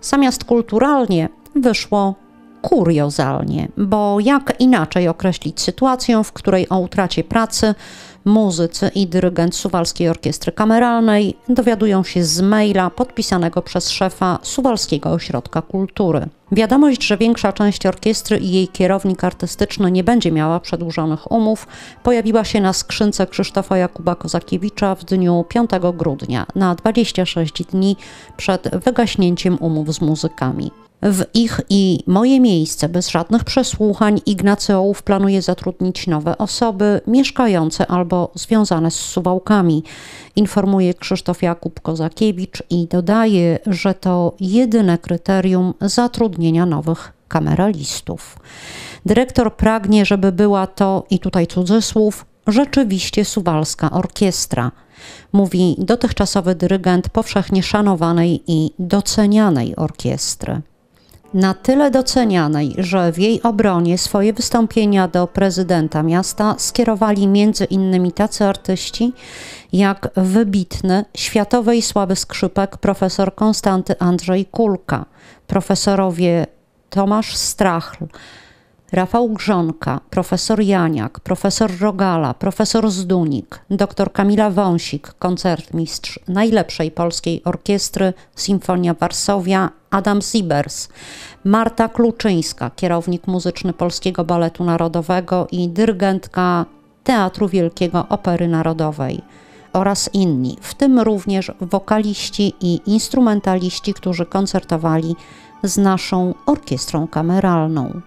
Zamiast kulturalnie wyszło kuriozalnie, bo jak inaczej określić sytuację, w której o utracie pracy muzycy i dyrygent Suwalskiej Orkiestry Kameralnej dowiadują się z maila podpisanego przez szefa Suwalskiego Ośrodka Kultury. Wiadomość, że większa część orkiestry i jej kierownik artystyczny nie będzie miała przedłużonych umów, pojawiła się na skrzynce Krzysztofa Jakuba Kozakiewicza w dniu 5 grudnia, na 26 dni przed wygaśnięciem umów z muzykami. W ich i moje miejsce, bez żadnych przesłuchań, Ignacy Ołów planuje zatrudnić nowe osoby mieszkające albo związane z suwałkami, informuje Krzysztof Jakub Kozakiewicz i dodaje, że to jedyne kryterium zatrudnienia zatrudnienia nowych kameralistów. Dyrektor pragnie, żeby była to, i tutaj cudzysłów, rzeczywiście suwalska orkiestra, mówi dotychczasowy dyrygent powszechnie szanowanej i docenianej orkiestry na tyle docenianej, że w jej obronie swoje wystąpienia do prezydenta miasta skierowali m.in. tacy artyści jak wybitny światowej sławy skrzypek profesor Konstanty Andrzej Kulka, profesorowie Tomasz Strachl, Rafał Grzonka, profesor Janiak, profesor Rogala, profesor Zdunik, dr Kamila Wąsik, koncertmistrz najlepszej polskiej orkiestry Sinfonia Warszawia, Adam Siebers, Marta Kluczyńska, kierownik muzyczny Polskiego Baletu Narodowego i dyrygentka Teatru Wielkiego Opery Narodowej oraz inni, w tym również wokaliści i instrumentaliści, którzy koncertowali z naszą orkiestrą kameralną.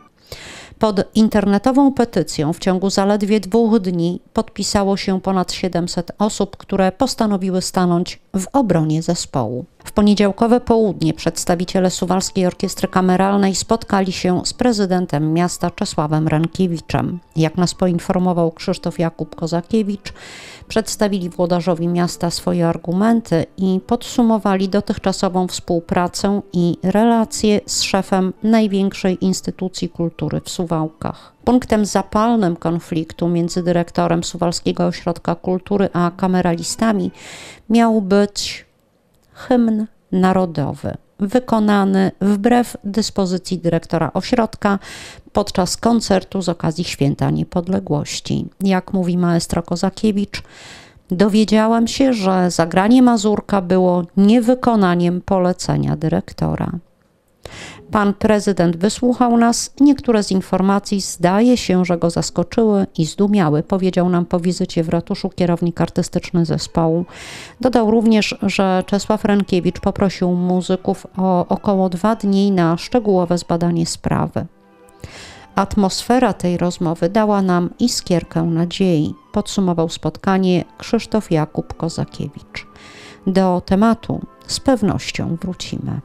Pod internetową petycją w ciągu zaledwie dwóch dni podpisało się ponad 700 osób, które postanowiły stanąć w obronie zespołu. W poniedziałkowe południe przedstawiciele Suwalskiej Orkiestry Kameralnej spotkali się z prezydentem miasta Czesławem Rankiewiczem. Jak nas poinformował Krzysztof Jakub Kozakiewicz, przedstawili włodarzowi miasta swoje argumenty i podsumowali dotychczasową współpracę i relacje z szefem największej instytucji kultury w Suwałkach. Punktem zapalnym konfliktu między dyrektorem Suwalskiego Ośrodka Kultury a kameralistami miał być hymn narodowy, wykonany wbrew dyspozycji dyrektora ośrodka podczas koncertu z okazji Święta Niepodległości. Jak mówi maestro Kozakiewicz, dowiedziałam się, że zagranie Mazurka było niewykonaniem polecenia dyrektora. Pan prezydent wysłuchał nas, niektóre z informacji zdaje się, że go zaskoczyły i zdumiały, powiedział nam po wizycie w ratuszu kierownik artystyczny zespołu. Dodał również, że Czesław Renkiewicz poprosił muzyków o około dwa dni na szczegółowe zbadanie sprawy. Atmosfera tej rozmowy dała nam iskierkę nadziei, podsumował spotkanie Krzysztof Jakub Kozakiewicz. Do tematu z pewnością wrócimy.